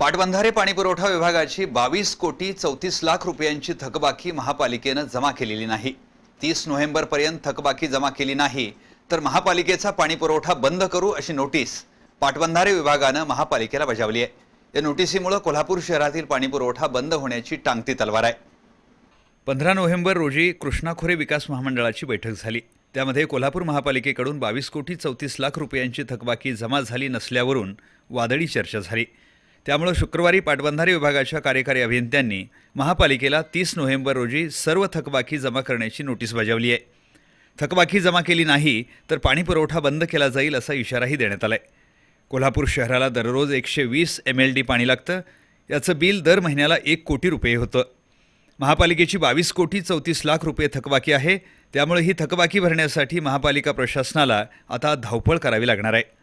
पाटबंधारे पाणीपुरवठा विभागाची बावीस कोटी चौतीस लाख रुपयांची थकबाकी महापालिकेनं जमा केलेली नाही तीस नोव्हेंबरपर्यंत थकबाकी जमा केली नाही तर महापालिकेचा पाणीपुरवठा बंद करू अशी नोटीस पाटबंधारे विभागानं महापालिकेला बजावली आहे या नोटिसीमुळे कोल्हापूर शहरातील पाणीपुरवठा बंद होण्याची टांगती तलवार आहे पंधरा नोव्हेंबर रोजी कृष्णाखोरे विकास महामंडळाची बैठक झाली त्यामध्ये कोल्हापूर महापालिकेकडून बावीस कोटी चौतीस लाख रुपयांची थकबाकी जमा झाली नसल्यावरून वादळी चर्चा झाली त्यामुळे शुक्रवारी पाटबंधारे विभागाच्या कार्यकारी अभियंत्यांनी महापालिकेला तीस नोव्हेंबर रोजी सर्व थकबाकी जमा करण्याची नोटीस बजावली आहे थकबाकी जमा केली नाही तर पाणीपुरवठा बंद केला जाईल असा इशाराही देण्यात आला आहे कोल्हापूर शहराला दररोज एकशे वीस एम एल डी पाणी लागतं याचं बिल दर महिन्याला एक कोटी रुपये होतं महापालिकेची बावीस कोटी चौतीस लाख रुपये थकबाकी आहे त्यामुळे ही थकबाकी भरण्यासाठी महापालिका प्रशासनाला आता धावपळ करावी लागणार आहे